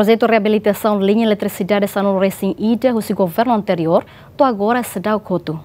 projeto de reabilitação de linha de eletricidade Sanu Recim Ida, o governo anterior, do agora se dá o coto.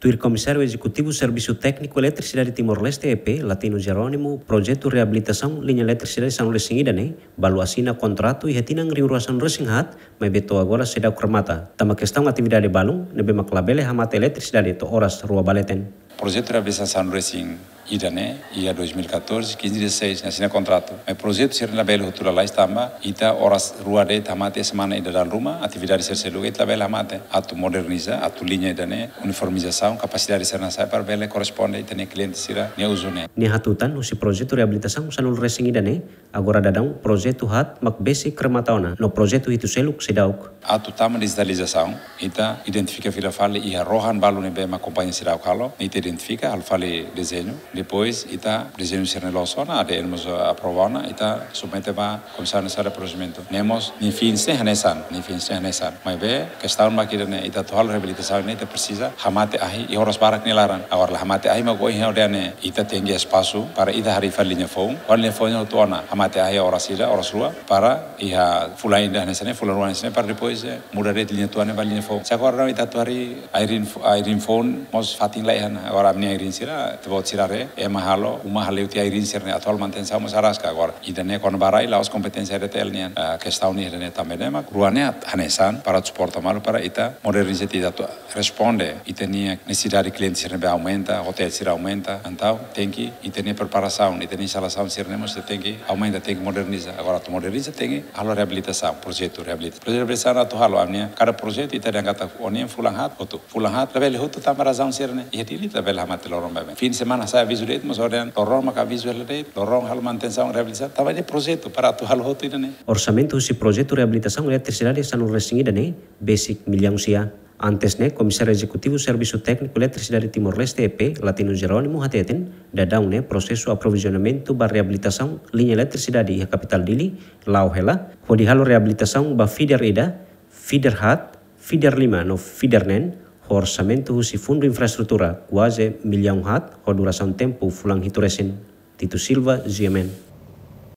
do Comissário Executivo do Serviço Técnico Eletricidade Timor-Leste EP, Latino Jerônimo, Projeto Reabilitação Linha Eletricidade São Resingida, né? Balu contrato e retinang riurasan Resinghat, mas beto agora o kermata. Tama questão atividade balu, nebe maklabele hamata eletricidade to horas rua baleten projeto de reabilitação do racing ida né ia 2014 15 16 assina contrato mas projeto ser na belo tula lá estamba ita horas rua de tamate semana ida da Luma, atividade ser selo ita bela mate ato moderniza ato linha ida né uniformização capacidade ser na sai para bela corresponde ita né cliente sira ne né? uso né ne hatutan usi projeto reabilitação salon racing ida né agora dadão projeto hat makbesi kremataona no projeto itu seluk sidauk ato tama digitalização ita identifica filafale, fale ia rohan balu ne bema companhia sirauk halo ita identificare, fare il disegno, e poi il disegno si relazionare, e noi approvano, e submettiamo come sarà il procedimento. Nemo, nem finse, ne san, nem finse, ne san. mas è que está ma chiedendo, e da tua reabilitação e precisa, hamate ahi, e ora sparak ne agora Ora hamate ahi, ma poi ordine, e da tengi espaço, para ir da harifa linha fon, o linha fon é tuana, hamate ahi, horas sida, horas sua, para e a fulain da nesane, fularuan nesane, para depois eh, mudar a linha tuana, para linha fon. Se agora não, e da tua airin fon, mos fatin laihan, agora Oramnia Irinsira, a Emahalo, eh, Umahaleuti Atual atualmente pensamos arrasca agora. E dene con Barai, lá os competências de Telnian, eh, que está unir ne Tamenema, Ruanea, Hanesan, para suportar malo para Ita, Modernizatida responde, e tenha necessidade de clientes sirne aumenta, hotel se aumenta, então tem que, e tenha preparação, e tenha instalação sirne, mas tem que aumenta, tem que modernizar. Agora tu moderniza, tem que halo reabilitação, projeto reabilitação. Projeto reabilitação, tu halo, cada projeto, e tinha gata, onem fulanhat, fulanhat, level, tu tamarazão sirne, e tinha تستقبلها مثل الهرم بامانه في سمانه ساعه فيزوليت مسوريان الهرم كا فيزوليت الهرم هل manutenção e reabilitação tava de projeto para tu hal hotu dane orçamentos e projeto reabilitação e terceira são resingi né basic milhão sia Antes ne, Komisario Executivo Serviço Técnico Eletricidade Timor-Leste EP, Latino Jerônimo Hatetin, dadau ne processo aprovisionamento ba linya linha eletricidade e kapital dili, lau hela, ko dihalo reabilitação ba feeder ida, feeder hat, feeder lima no feeder nen, orçamento se Fundo Infraestrutura quase milhão hat, roduração tempo fulang hituresin. Tito Silva, GMN.